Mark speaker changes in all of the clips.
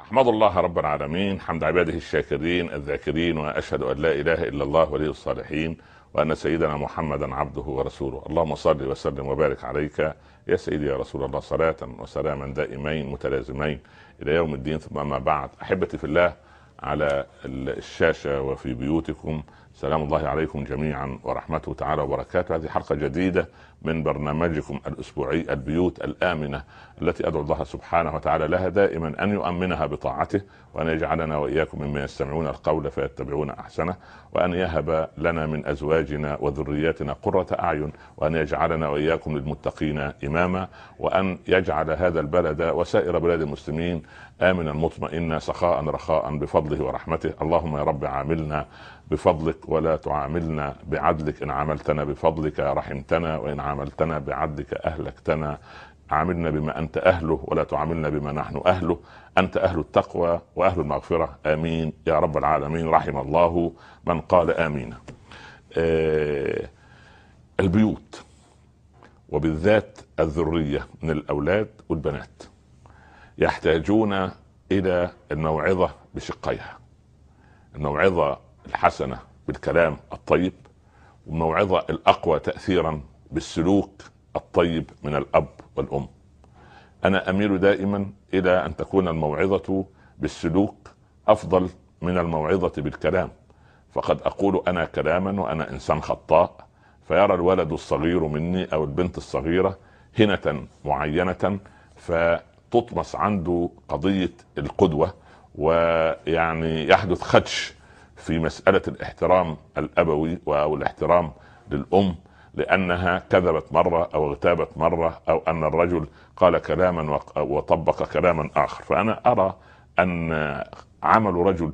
Speaker 1: احمد الله رب العالمين حمد عباده الشاكرين الذاكرين واشهد ان لا اله الا الله ولي الصالحين وان سيدنا محمدا عبده ورسوله اللهم صل وسلم وبارك عليك يا سيدي يا رسول الله صلاه وسلاما دائمين متلازمين الى يوم الدين ثم اما بعد احبتي في الله على الشاشه وفي بيوتكم سلام الله عليكم جميعا ورحمته تعالى وبركاته هذه حلقة جديدة من برنامجكم الأسبوعي البيوت الآمنة التي أدعو الله سبحانه وتعالى لها دائما أن يؤمنها بطاعته وأن يجعلنا وإياكم ممن يستمعون القول فيتبعون أحسنه وأن يهب لنا من أزواجنا وذرياتنا قرة أعين وأن يجعلنا وإياكم للمتقين إماما وأن يجعل هذا البلد وسائر بلاد المسلمين آمنا مطمئنا سخاء رخاء بفضله ورحمته اللهم يا رب عاملنا بفضلك ولا تعاملنا بعدلك إن عملتنا بفضلك رحمتنا وإن عملتنا بعدلك أهلكتنا عاملنا بما انت اهله ولا تعاملنا بما نحن اهله انت اهل التقوى واهل المغفره امين يا رب العالمين رحم الله من قال امين آه البيوت وبالذات الذريه من الاولاد والبنات يحتاجون الى الموعظه بشقيها الموعظه الحسنه بالكلام الطيب والموعظه الاقوى تاثيرا بالسلوك الطيب من الاب والام انا اميل دائما الى ان تكون الموعظه بالسلوك افضل من الموعظه بالكلام فقد اقول انا كلاما وانا انسان خطاء فيرى الولد الصغير مني او البنت الصغيره هنه معينه فتطمس عنده قضيه القدوه ويعني يحدث خدش في مساله الاحترام الابوي او الاحترام للام لانها كذبت مره او اغتابت مره او ان الرجل قال كلاما وطبق كلاما اخر فانا ارى ان عمل رجل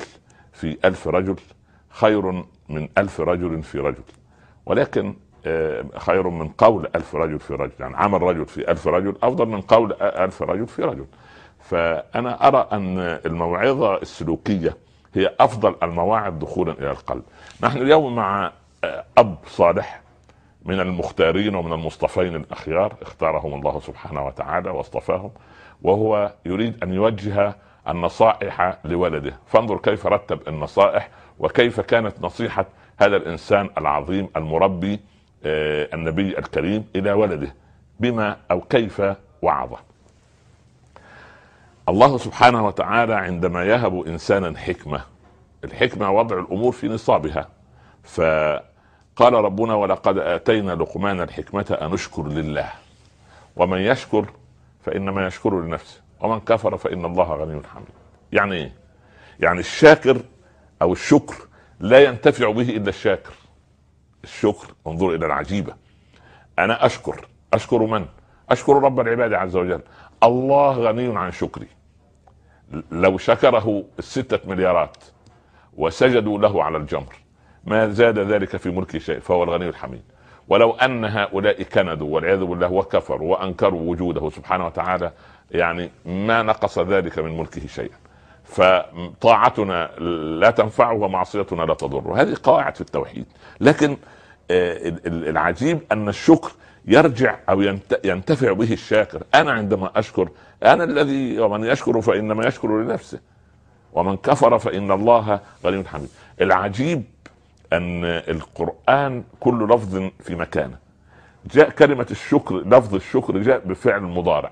Speaker 1: في ألف رجل خير من ألف رجل في رجل ولكن آه، خير من قول ألف رجل في رجل يعني عمل رجل في ألف رجل أفضل من قول ألف رجل في رجل فأنا أرى أن الموعظة السلوكية هي أفضل المواعظ دخولا إلى القلب نحن اليوم مع آه، أب صالح من المختارين ومن المصطفين الأخيار اختارهم الله سبحانه وتعالى واصطفاهم وهو يريد أن يوجه النصائح لولده فانظر كيف رتب النصائح وكيف كانت نصيحة هذا الإنسان العظيم المربي آه، النبي الكريم إلى ولده بما أو كيف وعظه الله سبحانه وتعالى عندما يهب إنسانا حكمة الحكمة وضع الأمور في نصابها ف قال ربنا ولقد اتينا لقمان الحكمه ان اشكر لله ومن يشكر فانما يشكر لنفسه ومن كفر فان الله غني حميد يعني ايه يعني الشاكر او الشكر لا ينتفع به الا الشاكر الشكر انظر الى العجيبه انا اشكر اشكر من اشكر رب العباد عز وجل الله غني عن شكري لو شكره الستة مليارات وسجدوا له على الجمر ما زاد ذلك في ملكه شيء فهو الغني الحميد ولو ان هؤلاء كندوا والعياذ بالله وكفروا وانكروا وجوده سبحانه وتعالى يعني ما نقص ذلك من ملكه شيئا فطاعتنا لا تنفعه ومعصيتنا لا تضره هذه قواعد في التوحيد لكن آه، العجيب ان الشكر يرجع او ينتفع به الشاكر انا عندما اشكر انا الذي ومن يشكر فانما يشكر لنفسه ومن كفر فان الله غني حميد العجيب ان القران كل لفظ في مكانه جاء كلمه الشكر لفظ الشكر جاء بفعل مضارع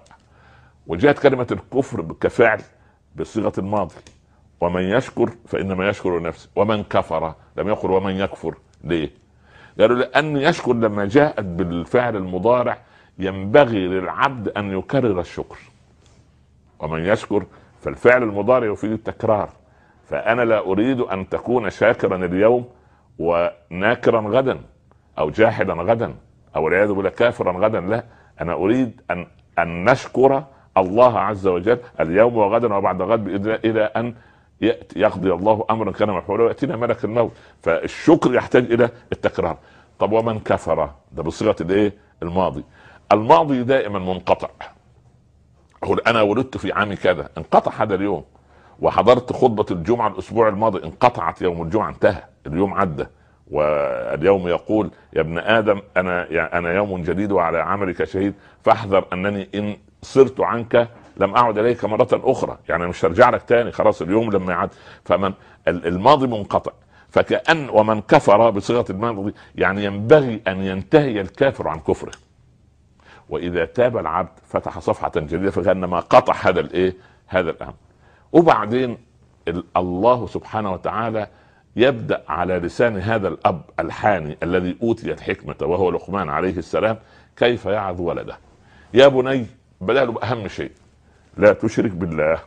Speaker 1: وجاءت كلمه الكفر كفعل بصيغه الماضي ومن يشكر فانما يشكر لنفسه ومن كفر لم يقل ومن يكفر ليه قالوا لان يشكر لما جاءت بالفعل المضارع ينبغي للعبد ان يكرر الشكر ومن يشكر فالفعل المضارع يفيد التكرار فانا لا اريد ان تكون شاكرا اليوم وناكرا غدا او جاحدا غدا او والعياذ بالله كافرا غدا لا انا اريد ان ان نشكر الله عز وجل اليوم وغدا وبعد غد باذن الى ان يأتي يقضي الله امرا كان مفعولا وياتينا ملك الموت فالشكر يحتاج الى التكرار طب ومن كفر ده بصيغه الايه الماضي الماضي دائما منقطع اقول انا ولدت في عام كذا انقطع هذا اليوم وحضرت خطبه الجمعه الاسبوع الماضي انقطعت يوم الجمعه انتهى اليوم عدى واليوم يقول يا ابن ادم انا انا يوم جديد وعلى عملك شهيد فاحذر انني ان صرت عنك لم اعد اليك مره اخرى يعني مش هرجع لك تاني خلاص اليوم لما يعد فمن الماضي منقطع فكأن ومن كفر بصيغة الماضي يعني ينبغي أن ينتهي الكافر عن كفره وإذا تاب العبد فتح صفحة جديدة فكأنما قطع هذا الإيه هذا الأمر وبعدين الله سبحانه وتعالى يبدا على لسان هذا الاب الحاني الذي اوتي الحكمه وهو لقمان عليه السلام كيف يعظ ولده يا بني بدا له باهم شيء لا تشرك بالله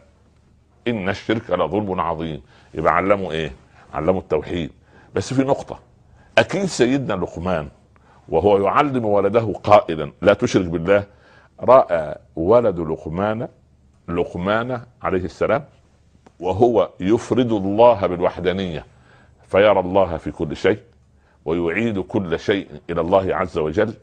Speaker 1: ان الشرك لظلم عظيم يبقى علمه ايه علمه التوحيد بس في نقطه اكيد سيدنا لقمان وهو يعلم ولده قائلا لا تشرك بالله راى ولد لقمان لقمان عليه السلام وهو يفرد الله بالوحدانية فيرى الله في كل شيء ويعيد كل شيء إلى الله عز وجل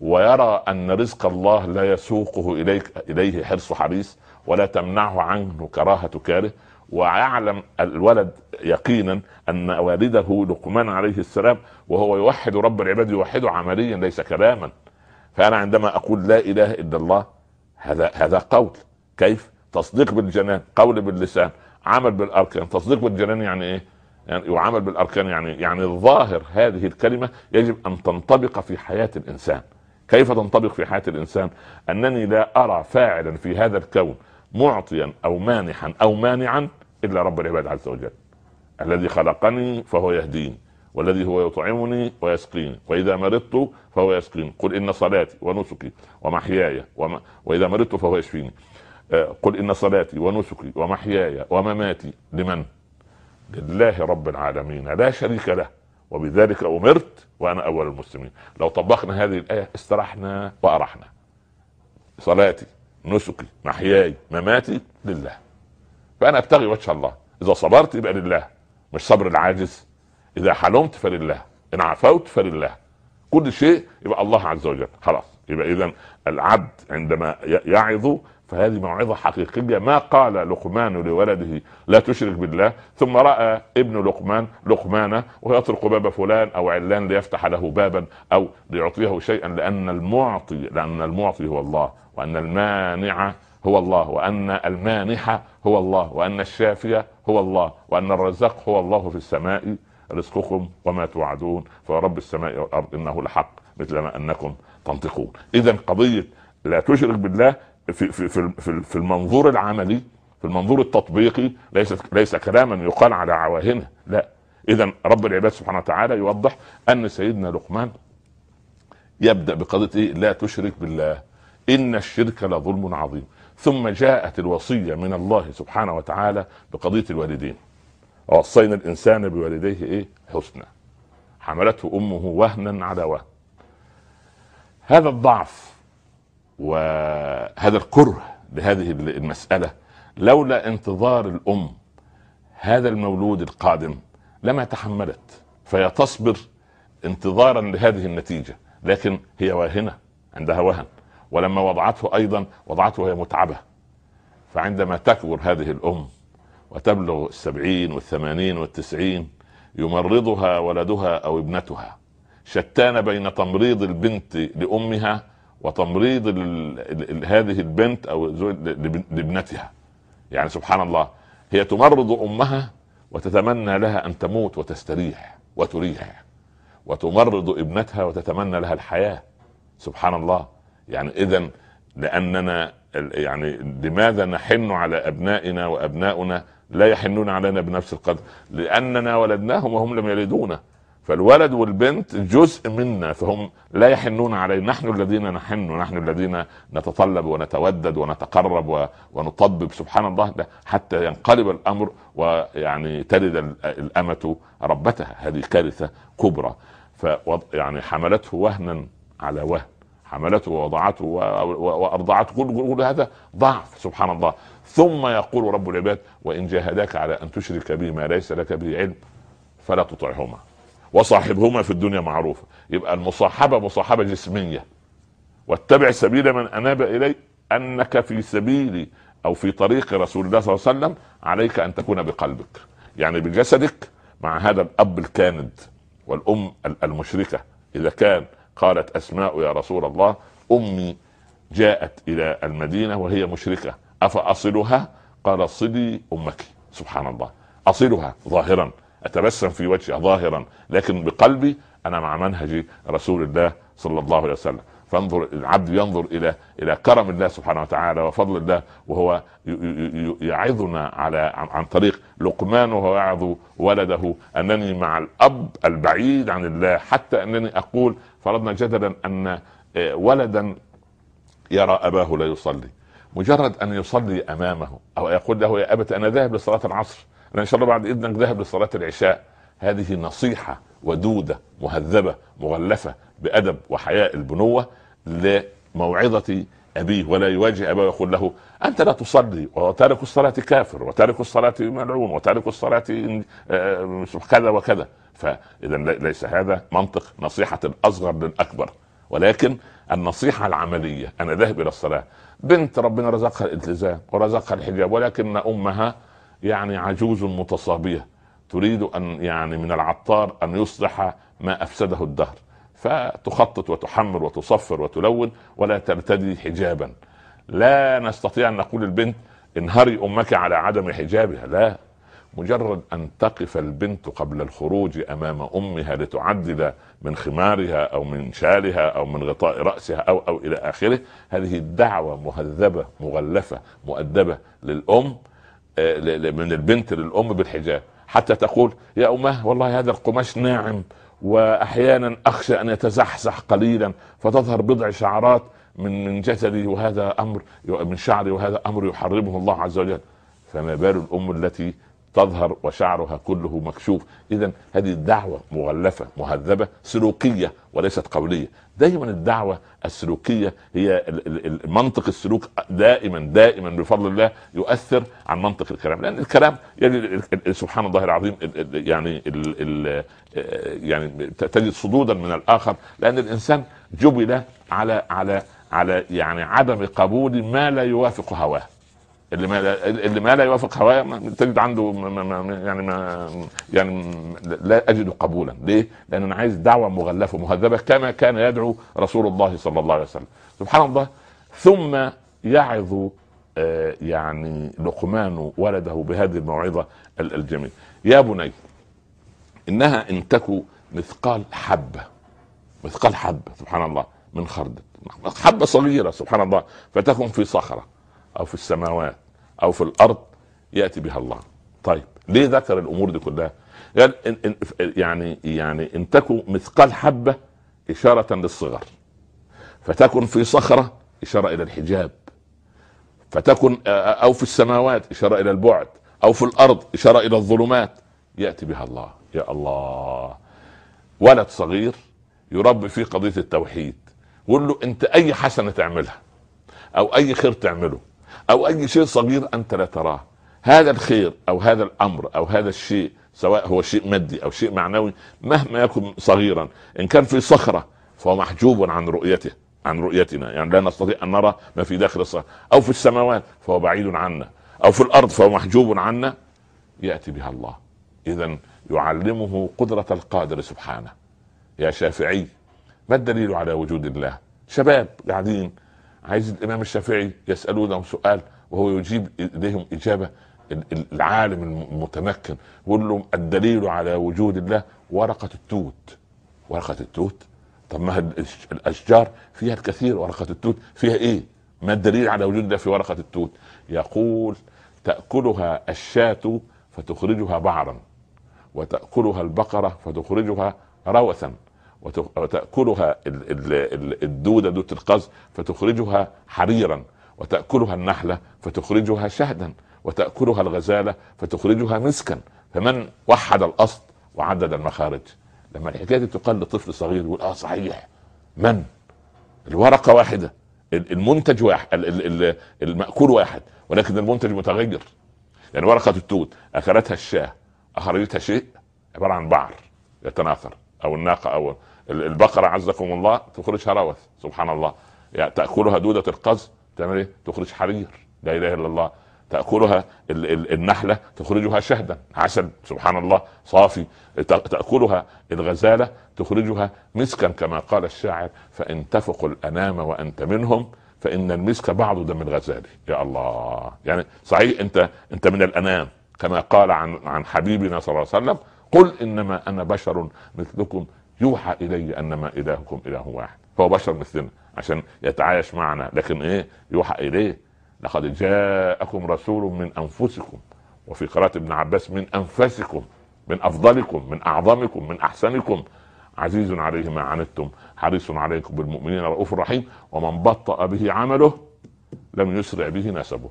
Speaker 1: ويرى أن رزق الله لا يسوقه إليك إليه حرص حريص ولا تمنعه عنه كراهة كاره ويعلم الولد يقينا ان والده لقمان عليه السلام وهو يوحد رب العباد يوحده عمليا ليس كلاما فانا عندما اقول لا اله الا الله هذا هذا قول كيف تصديق بالجنان قول باللسان عمل بالاركان تصديق بالجنان يعني ايه يعني يعامل بالاركان يعني يعني الظاهر هذه الكلمه يجب ان تنطبق في حياه الانسان كيف تنطبق في حياه الانسان انني لا ارى فاعلا في هذا الكون معطيا او مانحا او مانعا الا رب العباد عز وجل الذي خلقني فهو يهديني والذي هو يطعمني ويسقيني واذا مرضت فهو يسقيني قل ان صلاتي ونسكي ومحياي وما واذا مرضت فهو يشفيني آه، قل ان صلاتي ونسكي ومحياي ومماتي لمن؟ لله رب العالمين لا شريك له وبذلك امرت وانا اول المسلمين لو طبقنا هذه الايه استرحنا وارحنا صلاتي نسكي محياي مماتي لله فانا ابتغي وجه الله اذا صبرت يبقى لله مش صبر العاجز اذا حلمت فلله ان عفوت فلله كل شيء يبقى الله عز وجل خلاص يبقى اذا العبد عندما يعظ فهذه موعظة حقيقية ما قال لقمان لولده لا تشرك بالله ثم رأى ابن لقمان لقمانة ويطرق باب فلان أو علان ليفتح له بابا أو ليعطيه شيئا لأن المعطي لأن المعطي هو الله وأن المانع هو الله وأن المانح هو الله وأن الشافية هو الله وأن الرزاق هو الله في السماء رزقكم وما توعدون فرب السماء والأرض إنه لحق مثل ما أنكم تنطقون إذا قضية لا تشرك بالله في في في في المنظور العملي في المنظور التطبيقي ليس ليس كلاما يقال على عواهنه لا اذا رب العباد سبحانه وتعالى يوضح ان سيدنا لقمان يبدا بقضيه ايه لا تشرك بالله ان الشرك لظلم عظيم ثم جاءت الوصيه من الله سبحانه وتعالى بقضيه الوالدين وصينا الانسان بوالديه ايه حسنا حملته امه وهنا على وهن هذا الضعف وهذا الكره لهذه المسألة لولا انتظار الأم هذا المولود القادم لما تحملت فهي تصبر انتظارا لهذه النتيجة لكن هي واهنة عندها وهن ولما وضعته أيضا وضعته هي متعبة فعندما تكبر هذه الأم وتبلغ السبعين والثمانين والتسعين يمرضها ولدها أو ابنتها شتان بين تمريض البنت لأمها وتمريض هذه البنت او لابنتها يعني سبحان الله هي تمرض امها وتتمنى لها ان تموت وتستريح وتريح وتمرض ابنتها وتتمنى لها الحياه سبحان الله يعني اذا لاننا يعني لماذا نحن على ابنائنا وابناؤنا لا يحنون علينا بنفس القدر لاننا ولدناهم وهم لم يلدونا فالولد والبنت جزء منا فهم لا يحنون علينا نحن الذين نحن نحن الذين نتطلب ونتودد ونتقرب ونطبب سبحان الله ده حتى ينقلب الامر ويعني تلد الامه ربتها هذه كارثه كبرى ف يعني حملته وهنا على وهن حملته ووضعته وارضعته كل, كل هذا ضعف سبحان الله ثم يقول رب العباد وان جاهداك على ان تشرك بي ما ليس لك به علم فلا تطعهما وصاحبهما في الدنيا معروفة يبقى المصاحبة مصاحبة جسمية واتبع سبيل من أناب إلي أنك في سبيل أو في طريق رسول الله صلى الله عليه وسلم عليك أن تكون بقلبك يعني بجسدك مع هذا الأب الكاند والأم المشركة إذا كان قالت أسماء يا رسول الله أمي جاءت إلى المدينة وهي مشركة أفأصلها قال صدي أمك سبحان الله أصلها ظاهرا اتبسم في وجهه ظاهرا لكن بقلبي انا مع منهج رسول الله صلى الله عليه وسلم فانظر العبد ينظر الى الى كرم الله سبحانه وتعالى وفضل الله وهو يعظنا على عن طريق لقمان وهو يعظ ولده انني مع الاب البعيد عن الله حتى انني اقول فرضنا جدلا ان آه، ولدا يرى اباه لا يصلي مجرد ان يصلي امامه او يقول له يا ابت انا ذاهب لصلاه العصر انا ان شاء الله بعد اذنك ذهب لصلاه العشاء هذه نصيحه ودوده مهذبه مغلفه بادب وحياء البنوه لموعظه ابيه ولا يواجه اباه ويقول له انت لا تصلي وتارك الصلاه كافر وتارك الصلاه ملعون وتارك الصلاه آه، كذا وكذا فاذا ليس هذا منطق نصيحه الاصغر للاكبر ولكن النصيحه العمليه انا ذاهب الى الصلاه بنت ربنا رزقها الالتزام ورزقها الحجاب ولكن امها يعني عجوز متصابية تريد أن يعني من العطار أن يصلح ما أفسده الدهر فتخطط وتحمر وتصفر وتلون ولا ترتدي حجابا لا نستطيع أن نقول البنت انهري أمك على عدم حجابها لا مجرد ان تقف البنت قبل الخروج امام امها لتعدل من خمارها او من شالها او من غطاء راسها او او الى اخره هذه الدعوه مهذبه مغلفه مؤدبه للام آه، من البنت للام بالحجاب حتى تقول يا امه والله هذا القماش ناعم واحيانا اخشى ان يتزحزح قليلا فتظهر بضع شعرات من من جسدي وهذا امر من شعري وهذا امر يحرمه الله عز وجل فما بال الام التي تظهر وشعرها كله مكشوف اذا هذه الدعوه مغلفه مهذبه سلوكيه وليست قوليه دائما الدعوه السلوكيه هي منطق السلوك دائما دائما بفضل الله يؤثر عن منطق الكلام لان الكلام يعني سبحان الله العظيم يعني ال ال آه، يعني تجد صدودا من الاخر لان الانسان جبل على على على يعني عدم قبول ما لا يوافق هواه اللي ما اللي ما لا يوافق هواه تجد عنده ما ما يعني ما يعني لا اجد قبولا ليه؟ لان انا عايز دعوه مغلفه مهذبه كما كان يدعو رسول الله صلى الله عليه وسلم سبحان الله ثم يعظ آه، يعني لقمان ولده بهذه الموعظه الجميله يا بني انها ان تك مثقال حبه مثقال حبه سبحان الله من خردل حبه صغيره سبحان الله فتكن في صخره او في السماوات او في الارض ياتي بها الله طيب ليه ذكر الامور دي كلها قال يعني يعني ان تكن مثقال حبه اشاره للصغر فتكن في صخره اشاره الى الحجاب فتكن او في السماوات اشاره الى البعد او في الارض اشاره الى الظلمات ياتي بها الله يا الله ولد صغير يربي فيه قضيه التوحيد قول له انت اي حسنه تعملها او اي خير تعمله او اي شيء صغير انت لا تراه هذا الخير او هذا الامر او هذا الشيء سواء هو شيء مادي او شيء معنوي مهما يكن صغيرا ان كان في صخره فهو محجوب عن رؤيته عن رؤيتنا يعني لا نستطيع ان نرى ما في داخل الصخره او في السماوات فهو بعيد عنا او في الارض فهو محجوب عنا ياتي بها الله اذا يعلمه قدره القادر سبحانه يا شافعي ما الدليل على وجود الله شباب قاعدين عايز الامام الشافعي يسالونه سؤال وهو يجيب اليهم اجابه العالم المتمكن يقول لهم الدليل على وجود الله ورقه التوت ورقه التوت طب ما الاشجار فيها الكثير ورقه التوت فيها ايه؟ ما الدليل على وجود الله في ورقه التوت؟ يقول تاكلها الشاة فتخرجها بعرا وتاكلها البقره فتخرجها روثا وتأكلها الدودة دودة القز فتخرجها حريرا وتأكلها النحلة فتخرجها شهدا وتأكلها الغزالة فتخرجها مسكا فمن وحد الأصل وعدد المخارج لما الحكاية دي تقال لطفل صغير يقول اه صحيح من الورقة واحدة المنتج واحد المأكول واحد ولكن المنتج متغير يعني ورقة التوت أكلتها الشاة أخرجتها شيء عبارة عن بعر يتناثر أو الناقة أو البقره عزكم الله تخرج هروس سبحان الله يعني تاكلها دوده القز تعمل ايه؟ تخرج حرير لا اله الا الله تاكلها النحله تخرجها شهدا عسل سبحان الله صافي تاكلها الغزاله تخرجها مسكا كما قال الشاعر فان تفق الانام وانت منهم فان المسك بعض دم الغزالة يا الله يعني صحيح انت انت من الانام كما قال عن عن حبيبنا صلى الله عليه وسلم قل انما انا بشر مثلكم يوحى الي انما الهكم اله واحد فهو بشر مثلنا عشان يتعايش معنا لكن ايه يوحى اليه لقد جاءكم رسول من انفسكم وفي قراءة ابن عباس من انفسكم من افضلكم من اعظمكم من احسنكم عزيز عليه ما عنتم حريص عليكم بالمؤمنين رؤوف رحيم ومن بطأ به عمله لم يسرع به نسبه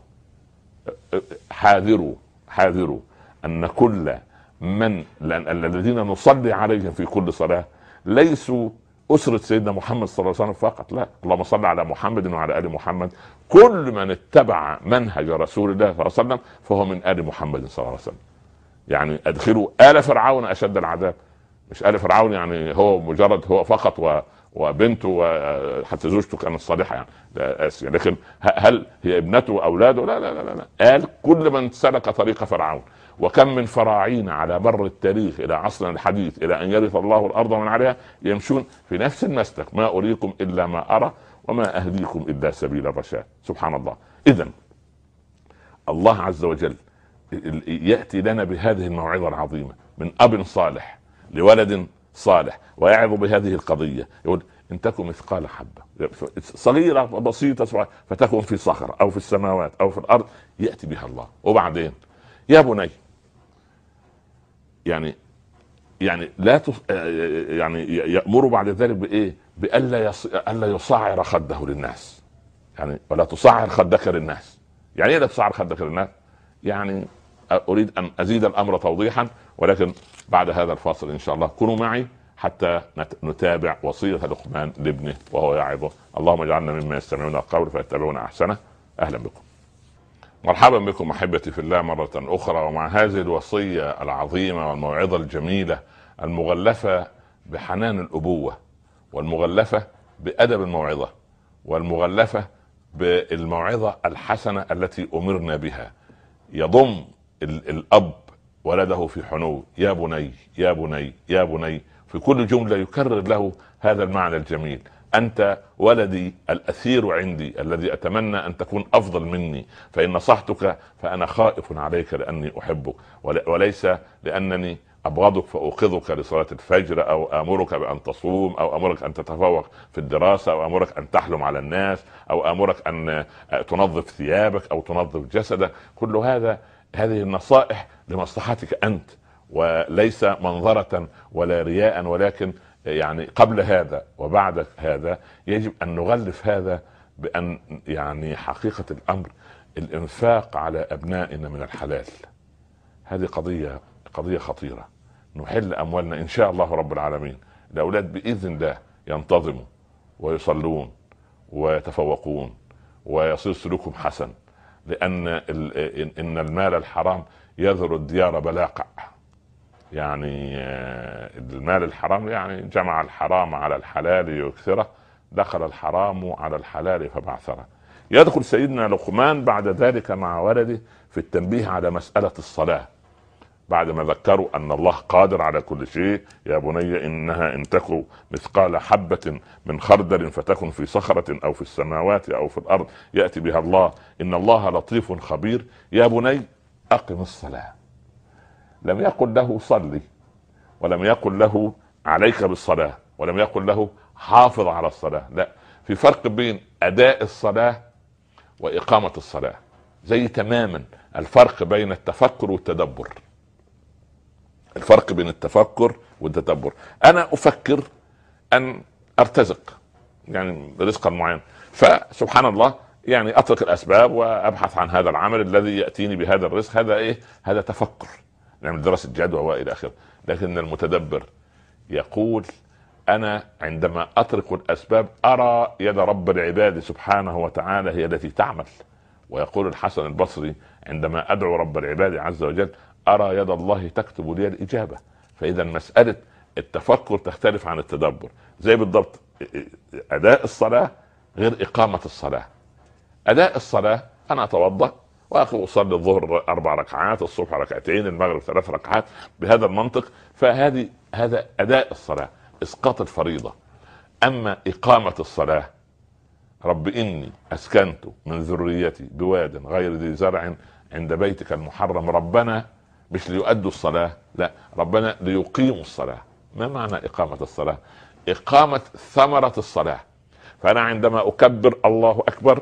Speaker 1: حاذروا حاذروا ان كل من الذين نصلي عليهم في كل صلاه ليسوا أسرة سيدنا محمد صلى الله عليه وسلم فقط لا اللهم صل على محمد وعلى آل محمد كل من اتبع منهج رسول الله صلى الله عليه وسلم فهو من آل محمد صلى الله عليه وسلم يعني أدخلوا آل فرعون أشد العذاب مش آل فرعون يعني هو مجرد هو فقط و وبنته وحتى زوجته كانت صالحه يعني اسف يعني لكن هل هي ابنته واولاده؟ لا لا لا لا قال كل من سلك طريق فرعون وكم من فراعين على مر التاريخ الى عصرنا الحديث الى ان يرث الله الارض ومن عليها يمشون في نفس المسلك ما اريكم الا ما ارى وما اهديكم الا سبيل الرشاد سبحان الله اذا الله عز وجل ياتي لنا بهذه الموعظه العظيمه من اب صالح لولد صالح ويعظ بهذه القضيه يقول ان تكن مثقال حبه صغيره بسيطه فتكون فتكن في صخر او في السماوات او في الارض ياتي بها الله وبعدين يا بني يعني يعني لا تف... آه، آه، يعني يامر بعد ذلك بايه؟ بالا يص... الا يصعر خده للناس. يعني ولا تصعر خدك للناس. يعني ايه لا تصعر خدك للناس؟ يعني اريد ان ازيد الامر توضيحا ولكن بعد هذا الفاصل ان شاء الله كونوا معي حتى نتابع وصيه لقمان لابنه وهو يعظه، اللهم اجعلنا مما يستمعون القول فيتبعون احسنه، اهلا بكم. مرحبا بكم احبتي في الله مره اخرى ومع هذه الوصيه العظيمه والموعظه الجميله المغلفه بحنان الابوه والمغلفه بادب الموعظه والمغلفه بالموعظه الحسنه التي امرنا بها يضم الاب ولده في حنو يا بني يا بني يا بني في كل جمله يكرر له هذا المعنى الجميل انت ولدي الاثير عندي الذي اتمنى ان تكون افضل مني فان نصحتك فانا خائف عليك لاني احبك وليس لانني ابغضك فاوقظك لصلاه الفجر او امرك بان تصوم او امرك ان تتفوق في الدراسه او امرك ان تحلم على الناس او امرك ان آه، تنظف ثيابك او تنظف جسدك كل هذا هذه النصائح لمصلحتك انت وليس منظره ولا رياء ولكن يعني قبل هذا وبعد هذا يجب ان نغلف هذا بان يعني حقيقه الامر الانفاق على ابنائنا من الحلال هذه قضيه قضيه خطيره نحل اموالنا ان شاء الله رب العالمين الاولاد باذن الله ينتظموا ويصلون ويتفوقون ويصير سلوكهم حسن لان ان المال الحرام يذر الديار بلاقع يعني آه، المال الحرام يعني جمع الحرام على الحلال يكثره دخل الحرام على الحلال فبعثره يدخل سيدنا لقمان بعد ذلك مع ولده في التنبيه على مسألة الصلاة بعد ما ذكروا أن الله قادر على كل شيء يا بني إنها إن تك مثقال حبة من خردل فتكن في صخرة أو في السماوات أو في الأرض يأتي بها الله إن الله لطيف خبير يا بني أقم الصلاة لم يقل له صلي ولم يقل له عليك بالصلاه ولم يقل له حافظ على الصلاه لا في فرق بين اداء الصلاه واقامه الصلاه زي تماما الفرق بين التفكر والتدبر الفرق بين التفكر والتدبر انا افكر ان ارتزق يعني رزقا معين فسبحان الله يعني اترك الاسباب وابحث عن هذا العمل الذي ياتيني بهذا الرزق هذا ايه هذا تفكر نعمل يعني دراسه جدوى والى اخره لكن المتدبر يقول انا عندما اترك الاسباب ارى يد رب العباد سبحانه وتعالى هي التي تعمل ويقول الحسن البصري عندما ادعو رب العباد عز وجل ارى يد الله تكتب لي الاجابه فاذا مساله التفكر تختلف عن التدبر زي بالضبط اداء الصلاه غير اقامه الصلاه اداء الصلاه انا اتوضا واخي اصلي الظهر اربع ركعات الصبح ركعتين المغرب ثلاث ركعات بهذا المنطق فهذه هذا اداء الصلاه اسقاط الفريضه اما اقامه الصلاه رب اني اسكنت من ذريتي بواد غير ذي زرع عند بيتك المحرم ربنا مش ليؤدوا الصلاه لا ربنا ليقيموا الصلاه ما معنى اقامه الصلاه اقامه ثمره الصلاه فانا عندما اكبر الله اكبر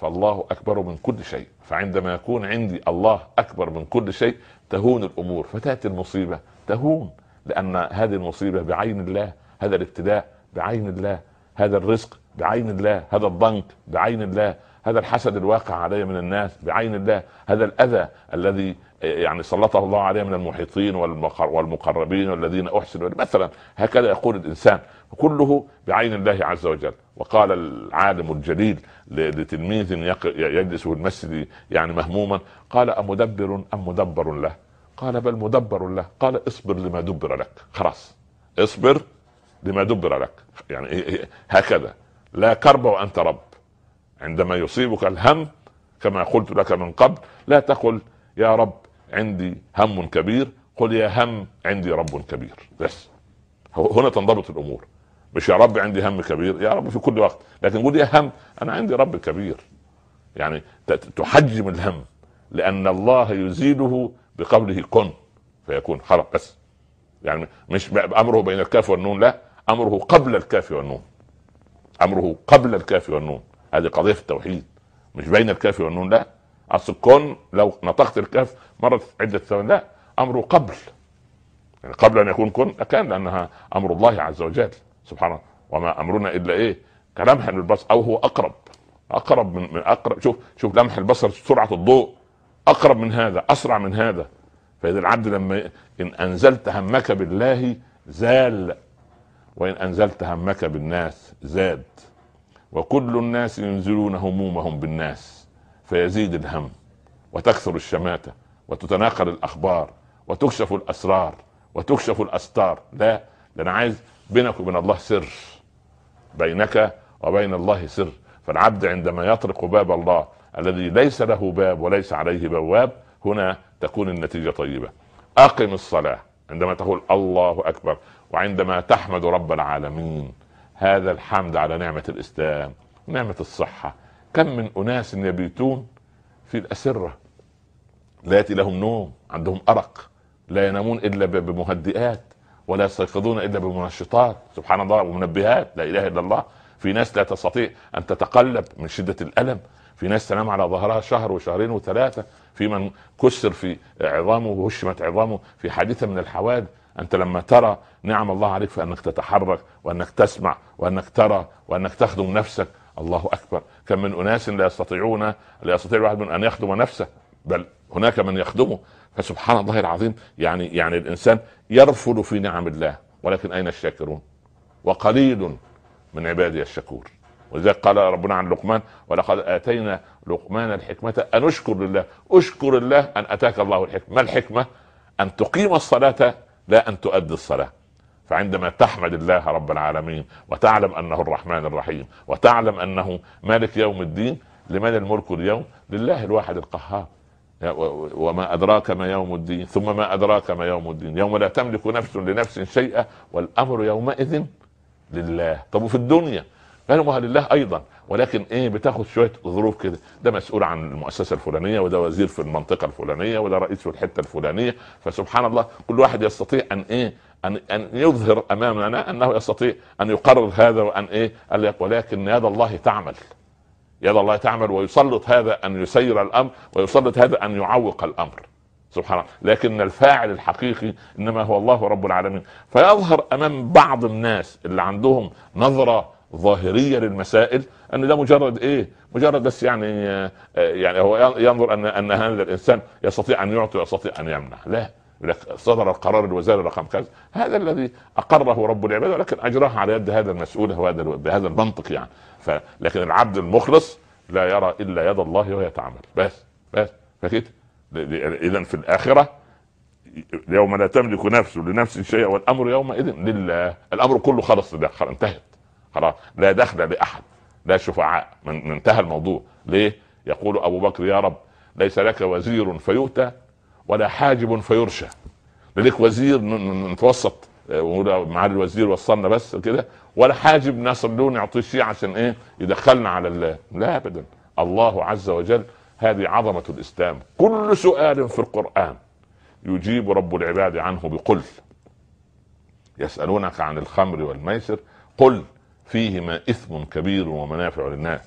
Speaker 1: فالله اكبر من كل شيء فعندما يكون عندي الله اكبر من كل شيء تهون الامور فتاتي المصيبه تهون لان هذه المصيبه بعين الله هذا الابتلاء بعين الله هذا الرزق بعين الله هذا الضنك بعين الله هذا الحسد الواقع علي من الناس بعين الله هذا الاذى الذي يعني سلطه الله عليه من المحيطين والمقربين والذين احسنوا مثلا هكذا يقول الانسان كله بعين الله عز وجل وقال العالم الجليل لتلميذ يجلس في المسجد يعني مهموما قال أمدبر أم مدبر له قال بل مدبر له قال اصبر لما دبر لك خلاص اصبر لما دبر لك يعني إيه، إيه، هكذا لا كرب وأنت رب عندما يصيبك الهم كما قلت لك من قبل لا تقل يا رب عندي هم كبير قل يا هم عندي رب كبير بس هنا تنضبط الامور مش يا رب عندي هم كبير يا رب في كل وقت لكن قل يا هم انا عندي رب كبير يعني تحجم الهم لان الله يزيله بقوله كن فيكون خلق بس يعني مش امره بين الكاف والنون لا امره قبل الكاف والنون امره قبل الكاف والنون هذه قضيه في التوحيد مش بين الكاف والنون لا اصل الكون لو نطقت الكاف مرت عده ثواني لا امره قبل يعني قبل ان يكون كن كان لانها امر الله عز وجل سبحانه وما امرنا الا ايه كلمح البصر او هو اقرب اقرب من, من اقرب شوف شوف لمح البصر سرعه الضوء اقرب من هذا اسرع من هذا فاذا العبد لما ان انزلت همك بالله زال وان انزلت همك بالناس زاد وكل الناس ينزلون همومهم بالناس فيزيد الهم وتكثر الشماتة وتتناقل الأخبار وتكشف الأسرار وتكشف الأستار لا لأن أنا عايز بينك وبين الله سر بينك وبين الله سر فالعبد عندما يطرق باب الله الذي ليس له باب وليس عليه بواب هنا تكون النتيجة طيبة أقم الصلاة عندما تقول الله أكبر وعندما تحمد رب العالمين هذا الحمد على نعمة الإسلام نعمة الصحة كم من أناس يبيتون في الأسرة لا يأتي لهم نوم عندهم أرق لا ينامون إلا بمهدئات ولا يستيقظون إلا بمنشطات سبحان الله ومنبهات لا إله إلا الله في ناس لا تستطيع أن تتقلب من شدة الألم في ناس تنام على ظهرها شهر وشهرين وثلاثة في من كسر في عظامه وهشمت عظامه في حادثة من الحوادث انت لما ترى نعم الله عليك في انك تتحرك وانك تسمع وانك ترى وانك تخدم نفسك الله اكبر كم من اناس لا يستطيعون لا يستطيع الواحد من ان يخدم نفسه بل هناك من يخدمه فسبحان الله العظيم يعني يعني الانسان يرفل في نعم الله ولكن اين الشاكرون وقليل من عبادي الشكور ولذلك قال ربنا عن لقمان ولقد اتينا لقمان الحكمه ان اشكر لله اشكر الله ان اتاك الله الحكمه ما الحكمه ان تقيم الصلاه لا ان تؤدي الصلاه فعندما تحمد الله رب العالمين وتعلم انه الرحمن الرحيم وتعلم انه مالك يوم الدين لمن الملك اليوم لله الواحد القهار وما ادراك ما يوم الدين ثم ما ادراك ما يوم الدين يوم لا تملك نفس لنفس شيئا والامر يومئذ لله طب وفي الدنيا غيرها لله ايضا ولكن ايه بتاخد شويه ظروف كده ده مسؤول عن المؤسسه الفلانيه وده وزير في المنطقه الفلانيه وده رئيس في الحته الفلانيه فسبحان الله كل واحد يستطيع ان ايه ان ان يظهر امامنا انه يستطيع ان يقرر هذا وان ايه ولكن يد الله تعمل يد الله تعمل ويسلط هذا ان يسير الامر ويسلط هذا ان يعوق الامر سبحان الله لكن الفاعل الحقيقي انما هو الله رب العالمين فيظهر امام بعض الناس اللي عندهم نظره ظاهريه للمسائل ان ده مجرد ايه؟ مجرد بس يعني آه، يعني هو ينظر ان ان هذا الانسان يستطيع ان يعطي ويستطيع ان يمنع، لا صدر القرار الوزاري رقم كذا هذا الذي اقره رب العباد ولكن اجراه على يد هذا المسؤول وهذا بهذا المنطق يعني ف لكن العبد المخلص لا يرى الا يد الله وهي تعمل بس بس فكده اذا في الاخره يوم لا تملك نفس لنفس شيئا والامر يومئذ لله الامر كله خلص ده انتهت خلاص لا دخل لاحد لا شفعاء من انتهى الموضوع ليه يقول ابو بكر يا رب ليس لك وزير فيؤتى ولا حاجب فيرشى لديك وزير نتوسط مع الوزير وصلنا بس كده ولا حاجب نصلون نعطيه شيء عشان ايه يدخلنا على الله لا ابدا الله عز وجل هذه عظمة الإسلام كل سؤال في القرآن يجيب رب العباد عنه بقل يسألونك عن الخمر والميسر قل فيهما إثم كبير ومنافع للناس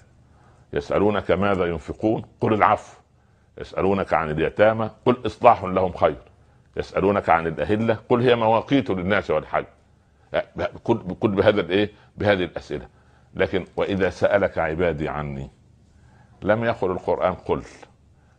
Speaker 1: يسألونك ماذا ينفقون قل العفو يسألونك عن اليتامى قل إصلاح لهم خير يسألونك عن الأهلة قل هي مواقيت للناس والحج كل بهذا الايه بهذه الاسئله لكن واذا سالك عبادي عني لم يقل القران قل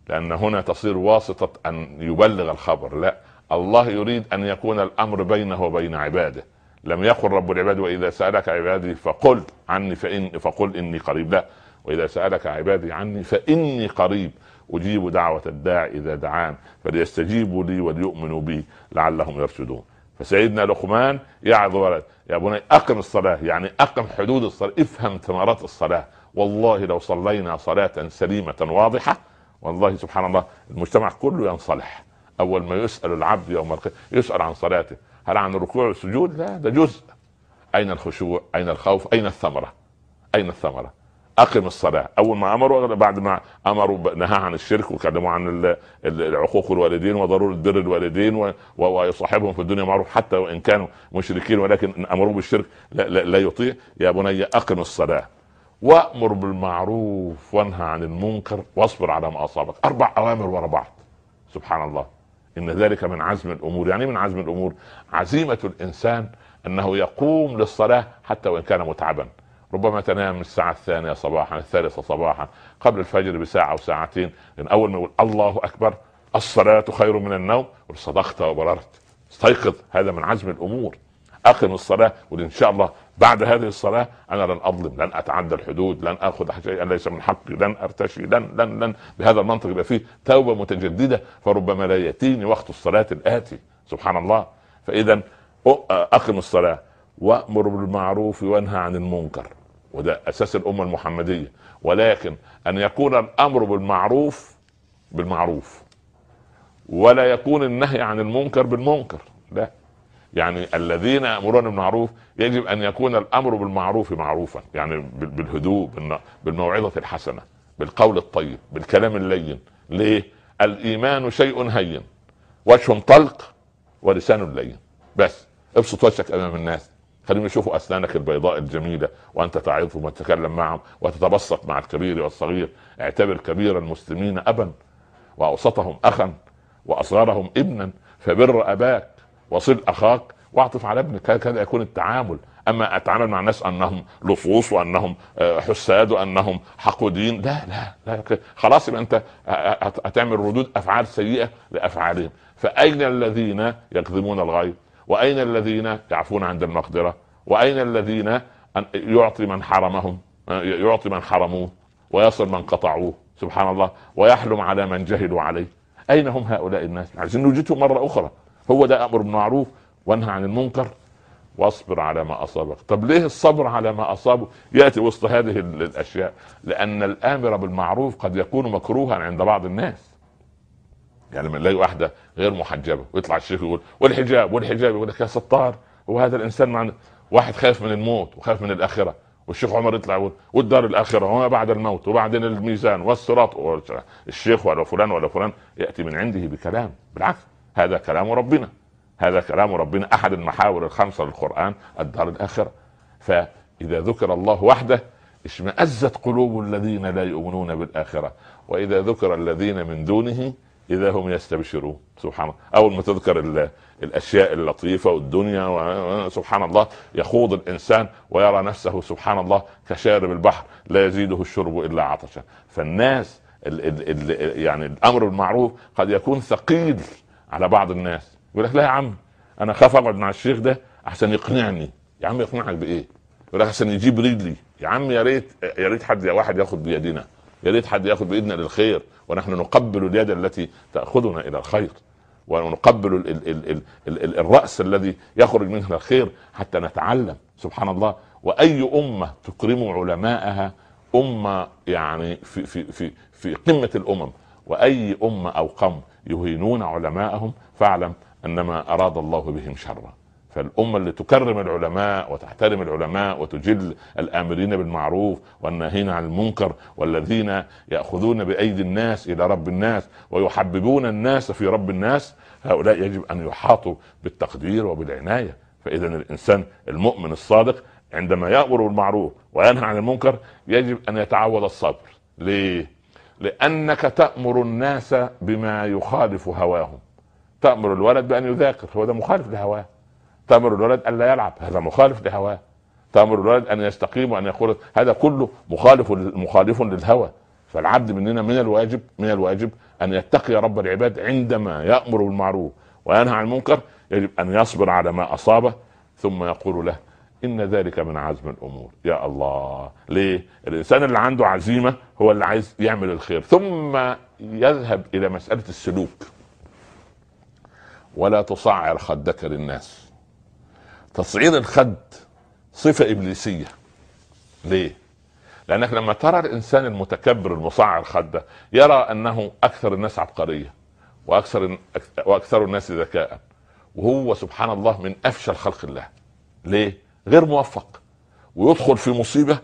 Speaker 1: لان هنا تصير واسطه ان يبلغ الخبر لا الله يريد ان يكون الامر بينه وبين عباده لم يقل رب العباد واذا سالك عبادي فقل عني فان فقل اني قريب لا واذا سالك عبادي عني فاني قريب اجيب دعوه الداع اذا دعان فليستجيبوا لي وليؤمنوا بي لعلهم يرشدون فسيدنا لقمان يعظ ولد يا بني اقم الصلاه يعني اقم حدود الصلاه افهم ثمرات الصلاه والله لو صلينا صلاه سليمه واضحه والله سبحان الله المجتمع كله ينصلح اول ما يسال العبد يوم القيامه يسال عن صلاته هل عن الركوع والسجود؟ لا ده جزء اين الخشوع؟ اين الخوف؟ اين الثمره؟ اين الثمره؟ اقم الصلاه اول ما امروا بعد ما امروا نهى عن الشرك وكلموا عن العقوق الوالدين وضروره بر الوالدين ويصاحبهم في الدنيا معروف حتى وان كانوا مشركين ولكن امروا بالشرك لا, لا, لا يطيع يا بني اقم الصلاه وامر بالمعروف وانهى عن المنكر واصبر على ما اصابك اربع اوامر ورا بعض سبحان الله إن ذلك من عزم الأمور يعني إيه من عزم الأمور عزيمة الإنسان أنه يقوم للصلاة حتى وإن كان متعبا ربما تنام الساعة الثانية صباحا الثالثة صباحا قبل الفجر بساعة أو ساعتين لأن أول ما يقول الله أكبر الصلاة خير من النوم صدقت وبررت استيقظ هذا من عزم الأمور أقم الصلاة وإن شاء الله بعد هذه الصلاة أنا لن أظلم لن أتعدى الحدود لن أخذ شيئا ليس من حقي لن أرتشي لن لن لن بهذا المنطق يبقى فيه توبة متجددة فربما لا يأتيني وقت الصلاة الآتي سبحان الله فإذا أقم الصلاة وأمر بالمعروف وانهى عن المنكر وده أساس الأمة المحمدية ولكن أن يكون الأمر بالمعروف بالمعروف ولا يكون النهي عن المنكر بالمنكر لا يعني الذين يامرون بالمعروف يجب ان يكون الامر بالمعروف معروفا يعني بالهدوء بالموعظه الحسنه بالقول الطيب بالكلام اللين ليه؟ الايمان شيء هين وجه طلق ولسان لين بس ابسط وجهك امام الناس خليهم يشوفوا اسنانك البيضاء الجميله وانت تعظهم وتتكلم معهم وتتبسط مع الكبير والصغير اعتبر كبير المسلمين ابا واوسطهم اخا واصغرهم ابنا فبر اباك وصل اخاك واعطف على ابنك هكذا يكون التعامل اما اتعامل مع الناس انهم لصوص وانهم آه، حساد وانهم حقودين لا لا لا خلاص يبقى انت آه، آه، هتعمل ردود افعال سيئه لافعالهم فاين الذين يكذبون الغيب واين الذين يعفون عند المقدره واين الذين يعطي من حرمهم يعطي من حرموه ويصل من قطعوه سبحان الله ويحلم على من جهلوا عليه اين هم هؤلاء الناس عايزين نوجدهم مره اخرى هو ده امر بالمعروف وانهى عن المنكر واصبر على ما اصابك طب ليه الصبر على ما اصابه ياتي وسط هذه الاشياء لان الامر بالمعروف قد يكون مكروها عند بعض الناس يعني لما نلاقي واحده غير محجبه ويطلع الشيخ يقول والحجاب والحجاب يقول لك يا ستار هو هذا الانسان مع واحد خايف من الموت وخايف من الاخره والشيخ عمر يطلع يقول والدار الاخره وما بعد الموت وبعدين الميزان والصراط الشيخ ولا فلان ولا فلان ياتي من عنده بكلام بالعكس هذا كلام ربنا هذا كلام ربنا احد المحاور الخمسه للقران الدار الاخره فاذا ذكر الله وحده اشمئزت قلوب الذين لا يؤمنون بالاخره واذا ذكر الذين من دونه اذا هم يستبشرون سبحان الله اول ما تذكر الاشياء اللطيفه والدنيا سبحان الله يخوض الانسان ويرى نفسه سبحان الله كشارب البحر لا يزيده الشرب الا عطشا فالناس الـ الـ الـ يعني الامر بالمعروف قد يكون ثقيل على بعض الناس يقول لك لا يا عم انا خاف اقعد مع الشيخ ده احسن يقنعني يا عم يقنعك بايه؟ يقول لك احسن يجيب رجلي يا عم يا ريت يا ريت حد يا واحد ياخذ بيدنا يا ريت حد ياخذ بايدنا للخير ونحن نقبل اليد التي تاخذنا الى الخير ونقبل الـ الـ الـ الـ الـ الـ الراس الذي يخرج منه الخير حتى نتعلم سبحان الله واي امه تكرم علماءها امه يعني في في في في قمه الامم واي امه او قوم يهينون علماءهم فاعلم انما اراد الله بهم شرا فالأمة اللي تكرم العلماء وتحترم العلماء وتجل الآمرين بالمعروف والناهين عن المنكر والذين يأخذون بأيدي الناس إلى رب الناس ويحببون الناس في رب الناس هؤلاء يجب أن يحاطوا بالتقدير وبالعناية فإذا الإنسان المؤمن الصادق عندما يأمر بالمعروف وينهى عن المنكر يجب أن يتعود الصبر ليه؟ لانك تامر الناس بما يخالف هواهم تامر الولد بان يذاكر هو ده مخالف لهواه تامر الولد الا يلعب هذا مخالف لهواه تامر الولد ان يستقيم وان يقول هذا كله مخالف مخالف للهوى فالعبد مننا من الواجب من الواجب ان يتقي رب العباد عندما يامر بالمعروف وينهى عن المنكر يجب ان يصبر على ما اصابه ثم يقول له ان ذلك من عزم الامور يا الله ليه الانسان اللي عنده عزيمه هو اللي عايز يعمل الخير ثم يذهب الى مساله السلوك ولا تصعر خدك للناس تصعير الخد صفه ابليسيه ليه لانك لما ترى الانسان المتكبر المصعر خده يرى انه اكثر الناس عبقريه واكثر واكثر الناس ذكاء وهو سبحان الله من افشل خلق الله ليه غير موفق ويدخل في مصيبه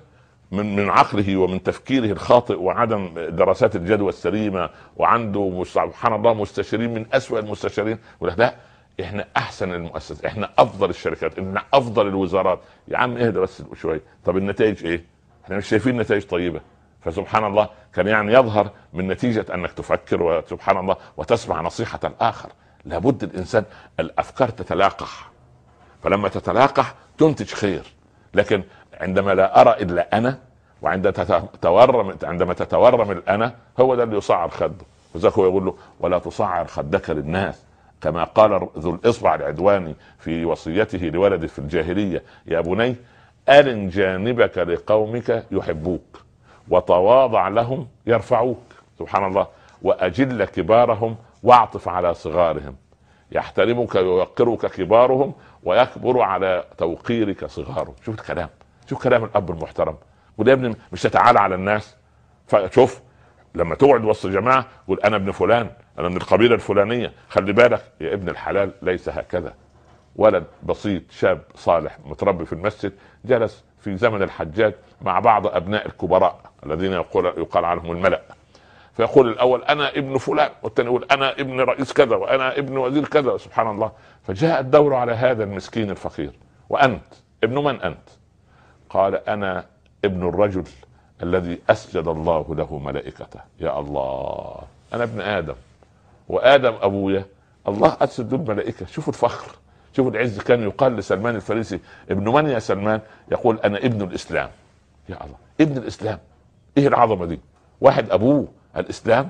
Speaker 1: من من عقله ومن تفكيره الخاطئ وعدم دراسات الجدوى السليمه وعنده سبحان الله مستشارين من اسوء المستشارين يقول لا احنا احسن المؤسسات احنا افضل الشركات احنا افضل الوزارات يا عم اهدى بس شويه طب النتائج ايه احنا مش شايفين نتائج طيبه فسبحان الله كان يعني يظهر من نتيجه انك تفكر وسبحان الله وتسمع نصيحه الاخر لابد الانسان الافكار تتلاقح فلما تتلاقح تنتج خير لكن عندما لا ارى الا انا وعندما تتورم عندما تتورم الانا هو ده اللي يصعر خده وذاك هو يقول له ولا تصعر خدك للناس كما قال ذو الاصبع العدواني في وصيته لولده في الجاهليه يا بني ارن جانبك لقومك يحبوك وتواضع لهم يرفعوك سبحان الله وأجل كبارهم واعطف على صغارهم يحترمك ويوقرك كبارهم ويكبر على توقيرك صغاره شوف الكلام شوف كلام الاب المحترم وده يا ابني مش تتعالى على الناس فشوف لما تقعد وسط جماعه قول انا ابن فلان انا من القبيله الفلانيه خلي بالك يا ابن الحلال ليس هكذا ولد بسيط شاب صالح متربي في المسجد جلس في زمن الحجاج مع بعض ابناء الكبراء الذين يقول يقال عنهم الملأ فيقول الاول انا ابن فلان والثاني يقول انا ابن رئيس كذا وانا ابن وزير كذا سبحان الله فجاء الدور على هذا المسكين الفقير وانت ابن من انت قال انا ابن الرجل الذي اسجد الله له ملائكته يا الله انا ابن ادم وادم ابويا الله اسجد له الملائكه شوفوا الفخر شوفوا العز كان يقال لسلمان الفارسي ابن من يا سلمان يقول انا ابن الاسلام يا الله ابن الاسلام ايه العظمه دي واحد ابوه الاسلام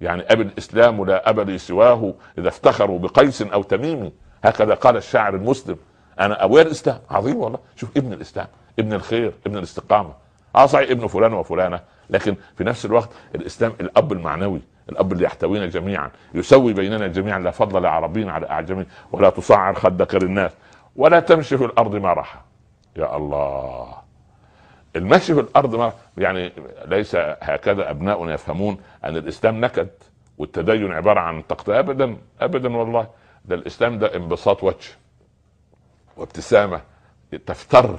Speaker 1: يعني ابي الاسلام لا ابدي سواه اذا افتخروا بقيس او تميم هكذا قال الشاعر المسلم انا ابويا الاسلام عظيم والله شوف ابن الاسلام ابن الخير ابن الاستقامه اه صحيح ابن فلان وفلانه لكن في نفس الوقت الاسلام الاب المعنوي الاب اللي يحتوينا جميعا يسوي بيننا جميعا لا فضل لعربي على اعجمي ولا تصعر خدك للناس ولا تمشي في الارض مرحا يا الله المشي في الارض يعني ليس هكذا ابناؤنا يفهمون ان الاسلام نكد والتدين عباره عن تقطيع ابدا ابدا والله ده الاسلام ده انبساط وجه وابتسامه تفتر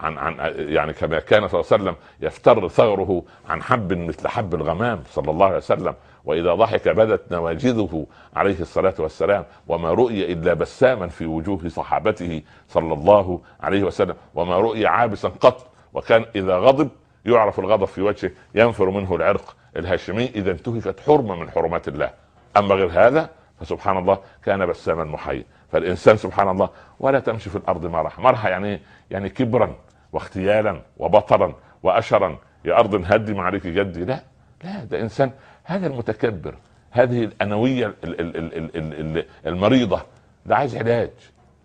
Speaker 1: عن عن يعني كما كان صلى الله عليه وسلم يفتر ثغره عن حب مثل حب الغمام صلى الله عليه وسلم واذا ضحك بدت نواجذه عليه الصلاه والسلام وما رؤي الا بساما في وجوه صحابته صلى الله عليه وسلم وما رؤي عابسا قط وكان اذا غضب يعرف الغضب في وجهه ينفر منه العرق الهاشمي اذا انتهكت حرمه من حرمات الله اما غير هذا فسبحان الله كان بساما محيا فالانسان سبحان الله ولا تمشي في الارض مرح مرح يعني يعني كبرا واغتيالا وبطرا واشرا يا ارض هدي عليك جدي لا لا ده انسان هذا المتكبر هذه الانويه المريضه ده عايز علاج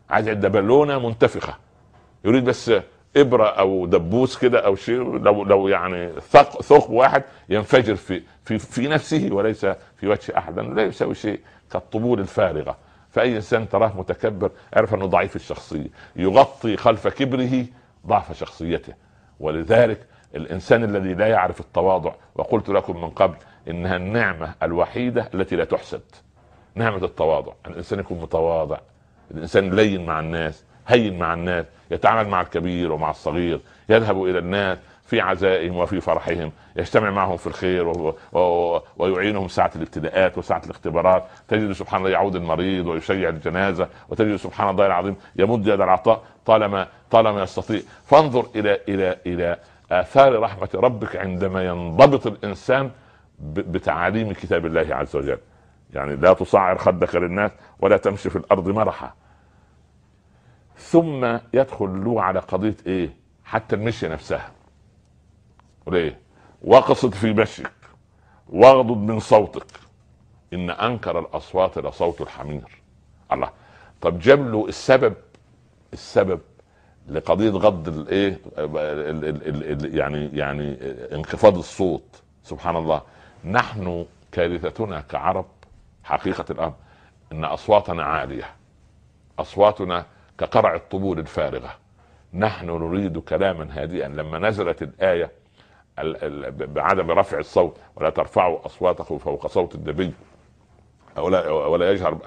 Speaker 1: عايز ده بالونه منتفخه يريد بس ابره او دبوس كده او شيء لو لو يعني ثق ثقب واحد ينفجر في في في نفسه وليس في وجه احد لا يساوي شيء كالطبول الفارغه فاي انسان تراه متكبر اعرف انه ضعيف الشخصيه يغطي خلف كبره ضعف شخصيته ولذلك الانسان الذي لا يعرف التواضع وقلت لكم من قبل انها النعمه الوحيده التي لا تحسد نعمه التواضع الانسان يكون متواضع الانسان لين مع الناس هين مع الناس يتعامل مع الكبير ومع الصغير يذهب الى الناس في عزائهم وفي فرحهم يجتمع معهم في الخير و... و... ويعينهم ساعة الابتداءات وساعة الاختبارات تجد سبحان الله يعود المريض ويشيع الجنازة وتجد سبحان الله العظيم يمد يد العطاء طالما طالما يستطيع فانظر إلى إلى إلى آثار رحمة ربك عندما ينضبط الإنسان ب... بتعاليم كتاب الله عز وجل يعني لا تصعر خدك للناس ولا تمشي في الأرض مرحا ثم يدخل له على قضيه ايه حتى المشي نفسها وليه وقصد في مشيك واغضض من صوتك ان انكر الاصوات لصوت الحمير الله طب جاب له السبب السبب لقضيه غض الايه يعني يعني انخفاض الصوت سبحان الله نحن كارثتنا كعرب حقيقه الامر ان اصواتنا عاليه اصواتنا كقرع الطبول الفارغه نحن نريد كلاما هادئا لما نزلت الايه بعدم رفع الصوت ولا ترفعوا اصواتكم فوق صوت النبي ولا ولا يجهر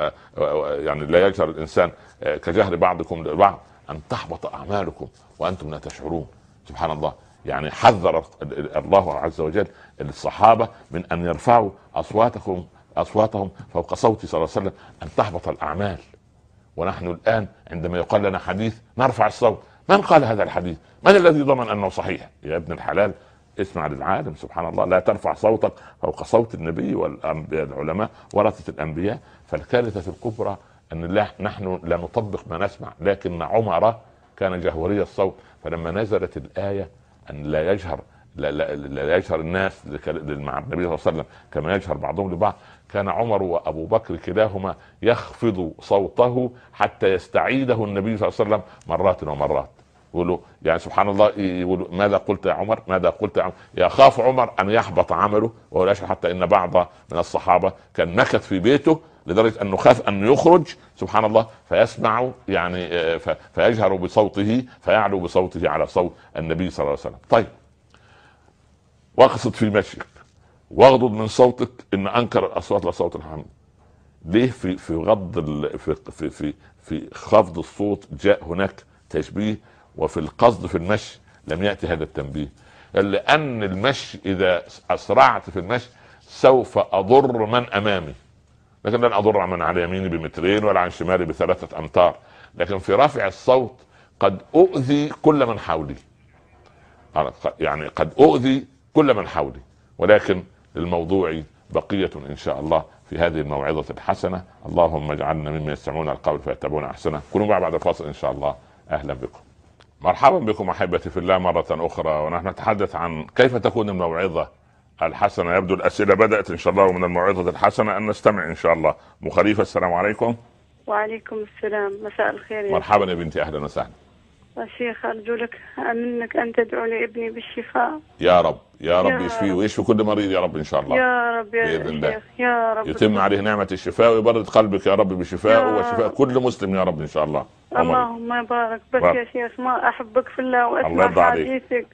Speaker 1: يعني لا يجهر الانسان كجهر بعضكم لبعض ان تحبط اعمالكم وانتم لا تشعرون سبحان الله يعني حذر الله عز وجل الصحابه من ان يرفعوا اصواتهم اصواتهم فوق صوت صلى الله عليه وسلم ان تحبط الاعمال ونحن الآن عندما يقال لنا حديث نرفع الصوت من قال هذا الحديث من الذي ضمن أنه صحيح يا ابن الحلال اسمع للعالم سبحان الله لا ترفع صوتك فوق صوت النبي والأنبياء العلماء ورثة الأنبياء فالكارثة الكبرى أن لا نحن لا نطبق ما نسمع لكن عمر كان جهوري الصوت فلما نزلت الآية أن لا يجهر لا, لا, لا يجهر الناس مع النبي صلى الله عليه وسلم كما يجهر بعضهم لبعض كان عمر وابو بكر كلاهما يخفض صوته حتى يستعيده النبي صلى الله عليه وسلم مرات ومرات يقولوا يعني سبحان الله يقولوا ماذا قلت يا عمر؟ ماذا قلت يا عمر؟ يخاف عمر ان يحبط عمله وهو لا حتى ان بعض من الصحابه كان مكث في بيته لدرجه انه خاف ان يخرج سبحان الله فيسمع يعني آه، فيجهر بصوته فيعلو بصوته على صوت النبي صلى الله عليه وسلم. طيب واقصد في مشيك واغضض من صوتك ان انكر الاصوات لصوت الحمد ليه في في غض في في في, في خفض الصوت جاء هناك تشبيه وفي القصد في المشي لم ياتي هذا التنبيه لان المشي اذا اسرعت في المشي سوف اضر من امامي لكن لن اضر من على يميني بمترين ولا عن شمالي بثلاثه امتار لكن في رفع الصوت قد اؤذي كل من حولي يعني قد اؤذي كل من حولي ولكن الموضوع بقية إن شاء الله في هذه الموعظة الحسنة اللهم اجعلنا ممن يستمعون القول فيتبعون أحسنه كونوا مع بعد فاصل إن شاء الله أهلا بكم مرحبا بكم أحبتي في الله مرة أخرى ونحن نتحدث عن كيف تكون الموعظة الحسنة يبدو الأسئلة بدأت إن شاء الله ومن الموعظة الحسنة أن نستمع إن شاء الله مخريفة السلام عليكم
Speaker 2: وعليكم السلام مساء الخير يا
Speaker 1: مرحبا يا بنتي أهلا وسهلا
Speaker 2: شيخ أرجو لك منك أن تدعو لابني بالشفاء
Speaker 1: يا رب يا رب يشفيه ويشفي كل مريض يا رب إن شاء الله يا
Speaker 2: رب يا بإذن الله يا رب
Speaker 1: يتم عليه نعمة الشفاء ويبرد قلبك يا رب بشفائه وشفاء كل مسلم يا رب إن شاء الله اللهم
Speaker 2: بارك بك يا شيخ ما أحبك في الله وأسمع حديثك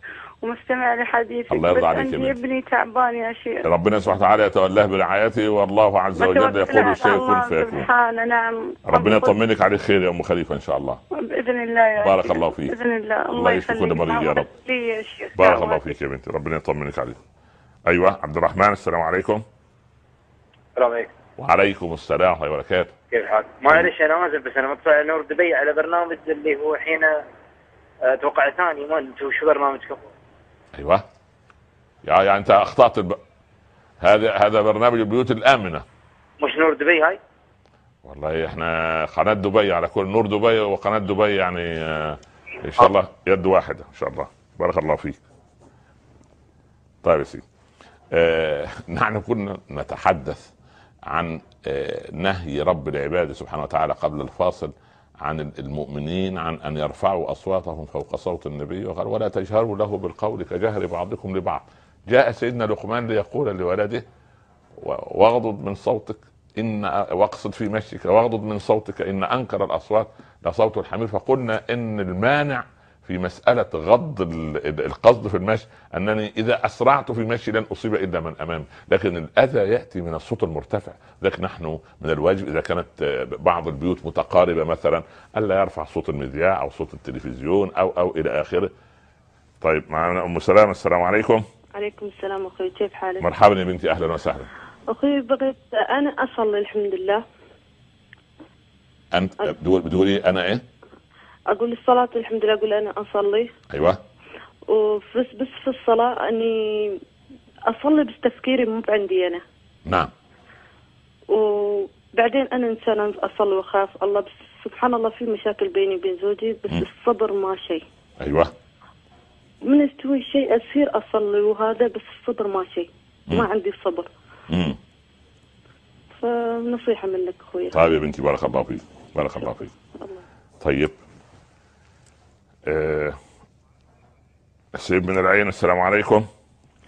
Speaker 2: ومستمع لحديثك الله يرضى عليك يا ابني تعبان يا شيخ ربنا
Speaker 1: سبحانه وتعالى يتولاه برعايته والله عز وجل يقول الشيء كن فيكون
Speaker 2: نعم ربنا يطمنك
Speaker 1: عليه خير يا ام خليفه ان شاء الله
Speaker 2: باذن الله يا بارك الله فيك باذن الله الله يشفي كل مريض يا رب بارك الله
Speaker 1: فيك يا بنتي ربنا يطمنك عليه ايوه عبد الرحمن السلام عليكم السلام عليكم وعليكم السلام ورحمه الله وبركاته
Speaker 2: كيف حالك؟ معلش انا نازل بس انا مطلع نور دبي على برنامج اللي هو الحين اتوقع آه، ثاني ما انتم شو برنامجكم؟
Speaker 1: ايوه يعني انت اخطات الب... هذا هذا برنامج البيوت الامنه
Speaker 2: مش نور دبي هاي
Speaker 1: والله احنا قناه دبي على كل نور دبي وقناه دبي يعني آه، ان شاء الله آه. يد واحده ان شاء الله بارك الله فيك طيب يا سيدي آه، نحن كنا نتحدث عن نهي رب العباد سبحانه وتعالى قبل الفاصل عن المؤمنين عن ان يرفعوا اصواتهم فوق صوت النبي وقال ولا تجهروا له بالقول كجهر بعضكم لبعض جاء سيدنا لقمان ليقول لولده واغضض من صوتك ان واقصد في مشيك واغضض من صوتك ان انكر الاصوات لصوت الحمير فقلنا ان المانع في مسألة غض القصد في المشي أنني إذا أسرعت في المشي لن أصيب إلا من أمامي لكن الأذى يأتي من الصوت المرتفع لكن نحن من الواجب إذا كانت آه، بعض البيوت متقاربة مثلا ألا يرفع صوت المذياع أو صوت التلفزيون أو أو إلى آخره طيب معنا أم سلام السلام عليكم
Speaker 2: عليكم السلام أخوي كيف حالك
Speaker 1: مرحبا يا بنتي أهلا وسهلا
Speaker 2: أخوي بغيت أنا أصلي الحمد لله
Speaker 1: أنت بتقولي أنا إيه
Speaker 2: اقول الصلاه الحمد لله اقول انا اصلي ايوه وبس بس في الصلاه اني اصلي بس تفكيري مو عندي انا نعم وبعدين انا انسان اصلي واخاف الله بس سبحان الله في مشاكل بيني وبين زوجي بس م. الصبر ما شيء ايوه من استوي شيء اصير اصلي وهذا بس الصبر ما شيء ما عندي صبر امم فنصيحه منك اخوي طيب يا
Speaker 1: بنتي بارك الله فيك بارك الله فيك الله. طيب آه، سيد من العين السلام عليكم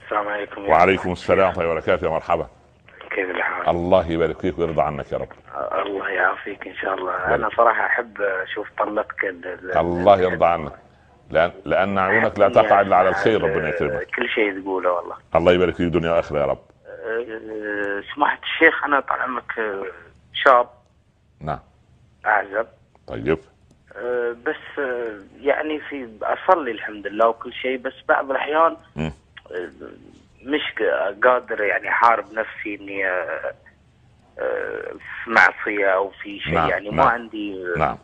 Speaker 1: السلام عليكم وعليكم السلام ورحمه الله وبركاته يا مرحبا كيف الحال الله يبارك فيك ويرضى عنك يا رب الله
Speaker 2: يعافيك ان شاء الله انا صراحه احب اشوف طلتك
Speaker 1: الله يرضى عنك لأن, لأن عيونك لا يعني تقع إلا على الخير ربنا يكرمك
Speaker 2: كل شيء تقوله والله
Speaker 1: الله يبارك فيك دنيا وآخرة يا رب
Speaker 2: آه، سمحت الشيخ أنا طال عمرك آه، شاب نعم أعزب طيب آه، بس آه، يعني في اصلي الحمد لله وكل شيء بس بعض الاحيان آه، مش قادر يعني احارب نفسي اني في معصيه او في شيء نعم يعني نعم ما عندي نعم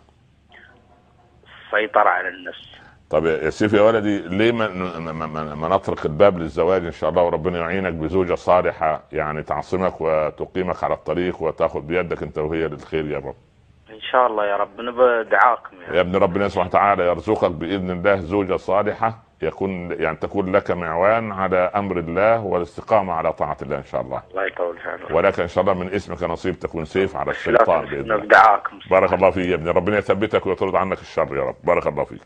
Speaker 2: سيطره على النفس
Speaker 1: طب يا سيف يا ولدي ليه ما, ما, ما الباب للزواج ان شاء الله وربنا يعينك بزوجه صالحه يعني تعصمك وتقيمك على الطريق وتاخذ بيدك انت وهي للخير يا رب.
Speaker 2: شاء الله يا رب ندعاكم دعاكم
Speaker 1: يعني. يا ابن ربنا سبحانه وتعالى يرزقك باذن الله زوجه صالحه يكون يعني تكون لك معوان على امر الله والاستقامه على طاعه الله ان شاء الله. الله يطول عمرك. ولك ان شاء الله من اسمك نصيب تكون سيف على الشيطان باذن الله. دعاكم. بارك الله فيك يا ابني ربنا يثبتك ويطرد عنك الشر يا رب بارك الله فيك.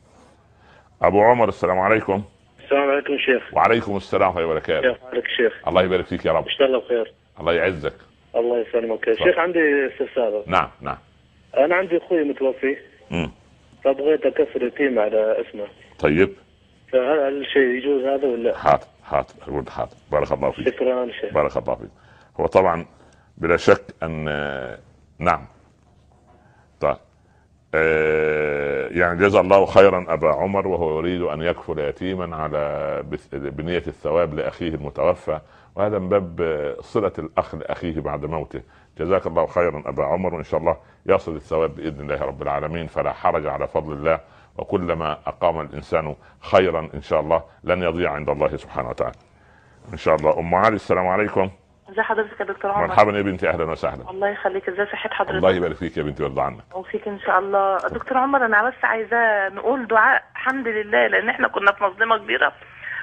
Speaker 1: ابو عمر السلام عليكم.
Speaker 2: السلام عليكم شيخ.
Speaker 1: وعليكم السلام ورحمه الله وبركاته. كيف حالك شيخ؟ الله يبارك فيك يا رب. ان شاء الله بخير. الله يعزك.
Speaker 2: الله يسلمك. شيخ عندي استفسار. نعم نعم. انا عندي اخوي متوفي امم فبغيت اكسر يتيم على اسمه طيب فهل الشيء يجوز هذا ولا
Speaker 1: حاضر حاضر اقول حاضر بارك الله فيك شكرا شيخ بارك الله فيك هو طبعا بلا شك ان نعم طيب آه، يعني جزا الله خيرا ابا عمر وهو يريد ان يكفل يتيما على بنيه الثواب لاخيه المتوفى وهذا من باب آه، صله الاخ لاخيه بعد موته جزاك الله خيرا ابا عمر وان شاء الله يصل الثواب باذن الله رب العالمين فلا حرج على فضل الله وكلما اقام الانسان خيرا ان شاء الله لن يضيع عند الله سبحانه وتعالى. ان شاء الله ام علي السلام عليكم.
Speaker 2: ازي حضرتك يا دكتور عمر مرحبا
Speaker 1: يا بنتي اهلا وسهلا
Speaker 2: الله يخليك ازي صحه حضرتك الله
Speaker 1: يبارك فيك يا بنتي ويرضى عنك
Speaker 2: وفيك ان شاء الله دكتور عمر انا بس عايزاه نقول دعاء الحمد لله لان احنا
Speaker 1: كنا في مظلمه كبيره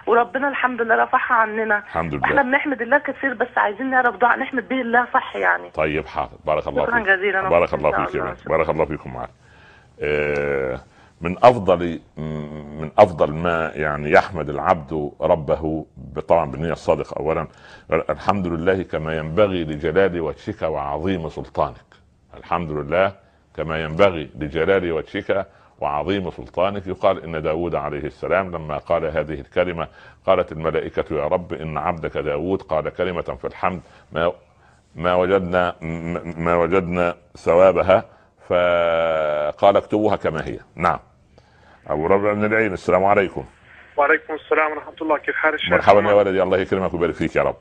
Speaker 2: وربنا الحمد لله رفعها عننا
Speaker 1: الحمد لله احنا
Speaker 2: بنحمد الله كثير بس عايزين نعرف دعاء نحمد به الله صح يعني
Speaker 1: طيب حاضر بارك الله فيك شكرا جزيلا بارك الله فيك الله. بارك الله فيكم معاك آه، من افضل من افضل ما يعني يحمد العبد ربه طبعا بالنيه الصادقه اولا الحمد لله كما ينبغي لجلال وجهك وعظيم سلطانك الحمد لله كما ينبغي لجلال وجهك وعظيم سلطانك يقال إن داود عليه السلام لما قال هذه الكلمة قالت الملائكة يا رب إن عبدك داود قال كلمة في الحمد ما ما وجدنا ما وجدنا ثوابها فقال اكتبوها كما هي نعم ابو ربع بن العين السلام عليكم
Speaker 2: وعليكم السلام ورحمه الله كيف حال الشيخ مرحبا يا
Speaker 1: ولدي الله يكرمك ويبارك فيك يا رب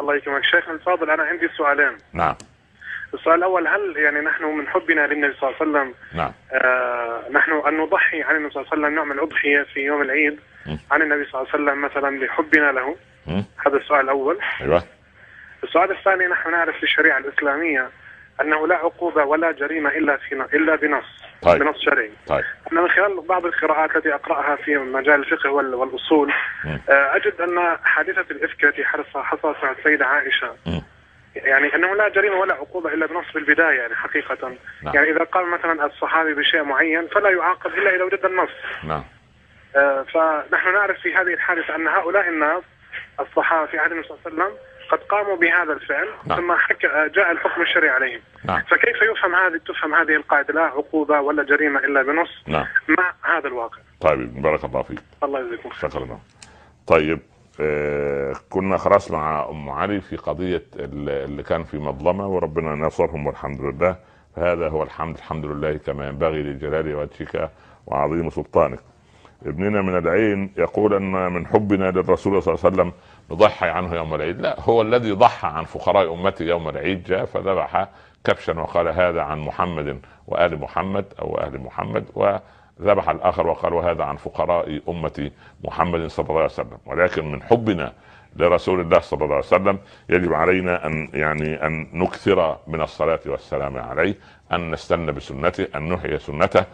Speaker 2: الله يكرمك شيخنا الفاضل انا عندي سؤالين نعم السؤال الأول هل يعني نحن من حبنا للنبي صلى الله عليه وسلم نعم. آه نحن أن نضحي عن النبي صلى الله عليه وسلم نعمل أضحية في يوم العيد م. عن النبي صلى الله عليه وسلم مثلا لحبنا له م. هذا السؤال الأول أيوة. السؤال الثاني نحن نعرف في الشريعة الإسلامية أنه لا عقوبة ولا جريمة إلا في إلا بنص طيب. بنص شرعي طيب. أنا من خلال بعض القراءات التي أقرأها في مجال الفقه والأصول م. آه، أجد أن حادثة الإفك التي حرصها حصلت على السيدة عائشة م. يعني انه لا جريمه ولا عقوبه الا بنص في البدايه يعني حقيقه نعم. يعني اذا قام مثلا الصحابي بشيء معين فلا يعاقب الا اذا وجد النص نعم آه فنحن نعرف في هذه الحادثه ان هؤلاء الناس الصحابه في عهد النبي صلى الله عليه وسلم قد قاموا بهذا الفعل نعم. ثم حك... آه، جاء الحكم الشرعي عليهم نعم. فكيف يفهم هذه تفهم هذه القاعده لا عقوبه ولا جريمه الا بنص نعم. مع هذا الواقع
Speaker 1: طيب بارك الله فيك
Speaker 2: الله يجزيكم خير
Speaker 1: طيب آه، كنا خلاص مع ام علي في قضيه اللي كان في مظلمه وربنا نصرهم والحمد لله فهذا هو الحمد الحمد لله كما ينبغي لجلال وجهك وعظيم سلطانك ابننا من العين يقول ان من حبنا للرسول صلى الله عليه وسلم نضحي عنه يوم العيد لا هو الذي ضحى عن فقراء امته يوم العيد جاء فذبح كبشا وقال هذا عن محمد وال محمد او اهل محمد و ذبح الاخر وقال وهذا عن فقراء امه محمد صلى الله عليه وسلم ولكن من حبنا لرسول الله صلى الله عليه وسلم يجب علينا ان يعني ان نكثر من الصلاه والسلام عليه ان نستنى بسنته ان نحيي سنته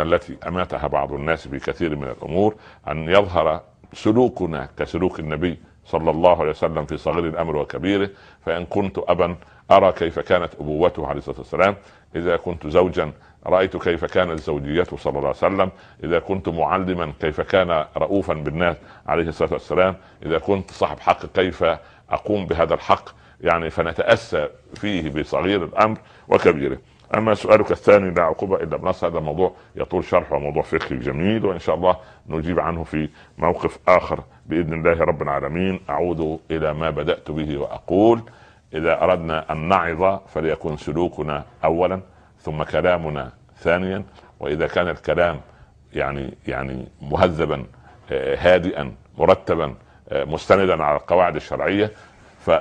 Speaker 1: التي اماتها بعض الناس في كثير من الامور ان يظهر سلوكنا كسلوك النبي صلى الله عليه وسلم في صغير الامر وكبيره فان كنت ابا ارى كيف كانت ابوته عليه الصلاه والسلام اذا كنت زوجا رأيت كيف كانت زوجيته صلى الله عليه وسلم إذا كنت معلما كيف كان رؤوفا بالناس عليه الصلاة والسلام إذا كنت صاحب حق كيف أقوم بهذا الحق يعني فنتأسى فيه بصغير الأمر وكبيره اما سؤالك الثاني لا عقوبه الا بنص هذا الموضوع يطول شرحه وموضوع فقهي جميل وان شاء الله نجيب عنه في موقف اخر باذن الله رب العالمين اعود الى ما بدات به واقول اذا اردنا ان نعظ فليكن سلوكنا اولا ثم كلامنا ثانيا واذا كان الكلام يعني يعني مهذبا آه، هادئا مرتبا آه، مستندا على القواعد الشرعيه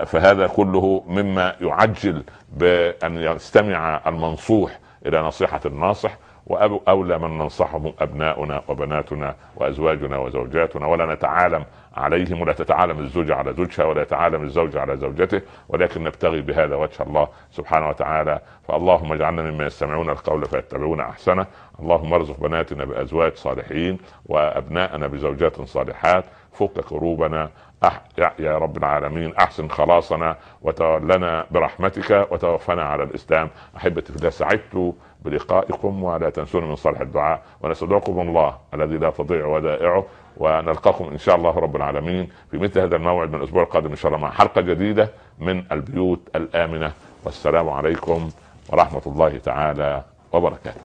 Speaker 1: فهذا كله مما يعجل بان يستمع المنصوح الى نصيحه الناصح وأبو أولى من ننصحهم أبناؤنا وبناتنا وأزواجنا وزوجاتنا ولا نتعالم عليهم ولا تتعالم الزوجة على زوجها ولا يتعالم الزوج على زوجته ولكن نبتغي بهذا وجه الله سبحانه وتعالى فاللهم اجعلنا ممن يستمعون القول فيتبعون أحسنه اللهم ارزق بناتنا بأزواج صالحين وأبناءنا بزوجات صالحات فك كروبنا أح... يا رب العالمين احسن خلاصنا وتولنا برحمتك وتوفنا على الاسلام احبتي في الله سعدت بلقائكم ولا تنسون من صالح الدعاء ونستودعكم الله الذي لا تضيع ودائعه ونلقاكم ان شاء الله رب العالمين في مثل هذا الموعد من الاسبوع القادم ان شاء الله مع حلقه جديده من البيوت الامنه والسلام عليكم ورحمه الله تعالى وبركاته